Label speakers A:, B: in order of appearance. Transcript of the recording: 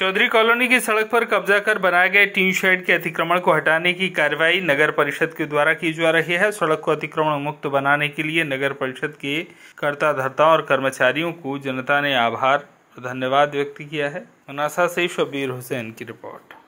A: Chaudhary colony की सड़क पर कब्जा कर बनाए गए टीन शेड के अतिक्रमण को हटाने की कार्रवाई नगर परिषद के द्वारा की जा रही है सड़क को अतिक्रमण मुक्त बनाने के लिए नगर परिषद के कर्ता धर्ताओं और कर्मचारियों को जनता ने आभार और धन्यवाद व्यक्त किया है मनासा से शबीर हुसैन की रिपोर्ट